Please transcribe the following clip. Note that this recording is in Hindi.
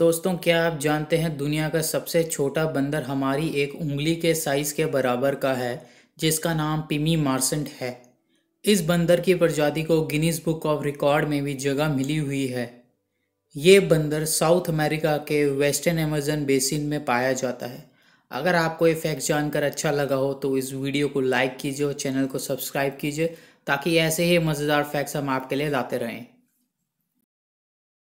दोस्तों क्या आप जानते हैं दुनिया का सबसे छोटा बंदर हमारी एक उंगली के साइज के बराबर का है जिसका नाम पिमी मार्सेंट है इस बंदर की प्रजाति को गिनीज बुक ऑफ रिकॉर्ड में भी जगह मिली हुई है ये बंदर साउथ अमेरिका के वेस्टर्न अमेजन बेसिन में पाया जाता है अगर आपको ये फैक्ट जानकर अच्छा लगा हो तो इस वीडियो को लाइक कीजिए और चैनल को सब्सक्राइब कीजिए ताकि ऐसे ही मज़ेदार फैक्ट्स हम आपके लिए लाते रहें